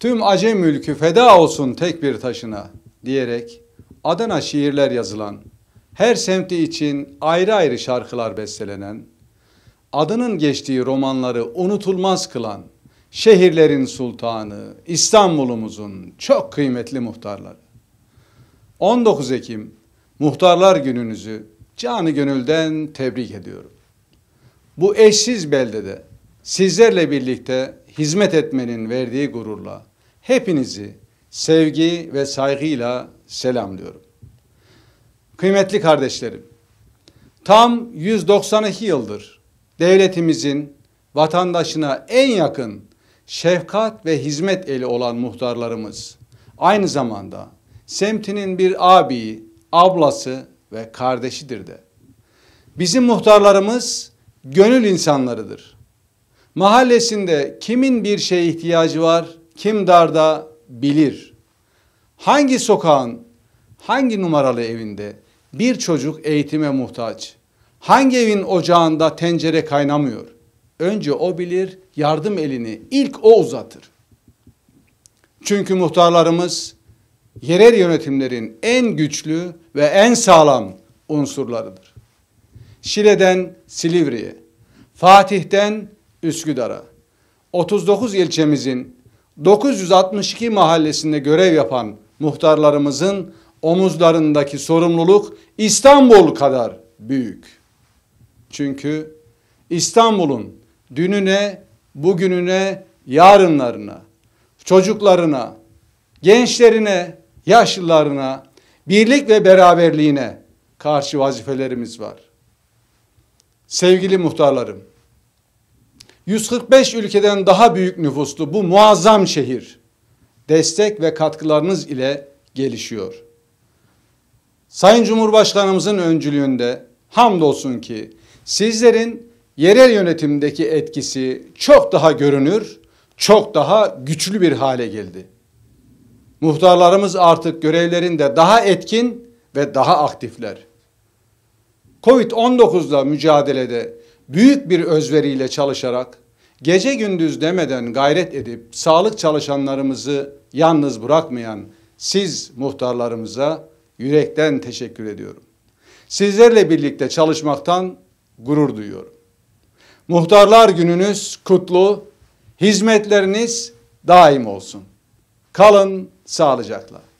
tüm Acem mülkü feda olsun tek bir taşına diyerek Adana şiirler yazılan, her semti için ayrı ayrı şarkılar bestelenen, adının geçtiği romanları unutulmaz kılan, şehirlerin sultanı, İstanbul'umuzun çok kıymetli muhtarları. 19 Ekim Muhtarlar Gününüzü canı gönülden tebrik ediyorum. Bu eşsiz beldede sizlerle birlikte hizmet etmenin verdiği gururla hepinizi sevgi ve saygıyla selamlıyorum. Kıymetli kardeşlerim, tam 192 yıldır devletimizin vatandaşına en yakın şefkat ve hizmet eli olan muhtarlarımız aynı zamanda semtinin bir abi, ablası ve kardeşidir de. Bizim muhtarlarımız gönül insanlarıdır. Mahallesinde kimin bir şeye ihtiyacı var, kim darda bilir. Hangi sokağın, hangi numaralı evinde bir çocuk eğitime muhtaç? Hangi evin ocağında tencere kaynamıyor? Önce o bilir, yardım elini ilk o uzatır. Çünkü muhtarlarımız yerel yönetimlerin en güçlü ve en sağlam unsurlarıdır. Şile'den Silivri'ye, Fatih'ten Üsküdar'a 39 ilçemizin 962 mahallesinde görev yapan muhtarlarımızın omuzlarındaki sorumluluk İstanbul kadar büyük. Çünkü İstanbul'un dününe, bugününe, yarınlarına, çocuklarına, gençlerine, yaşlılarına, birlik ve beraberliğine karşı vazifelerimiz var. Sevgili muhtarlarım, 145 ülkeden daha büyük nüfuslu bu muazzam şehir destek ve katkılarınız ile gelişiyor. Sayın Cumhurbaşkanımızın öncülüğünde hamdolsun ki sizlerin yerel yönetimdeki etkisi çok daha görünür, çok daha güçlü bir hale geldi. Muhtarlarımız artık görevlerinde daha etkin ve daha aktifler. Covid-19'la mücadelede büyük bir özveriyle çalışarak gece gündüz demeden gayret edip sağlık çalışanlarımızı yalnız bırakmayan siz muhtarlarımıza yürekten teşekkür ediyorum. Sizlerle birlikte çalışmaktan gurur duyuyorum. Muhtarlar gününüz kutlu, hizmetleriniz daim olsun. Kalın sağlıcakla.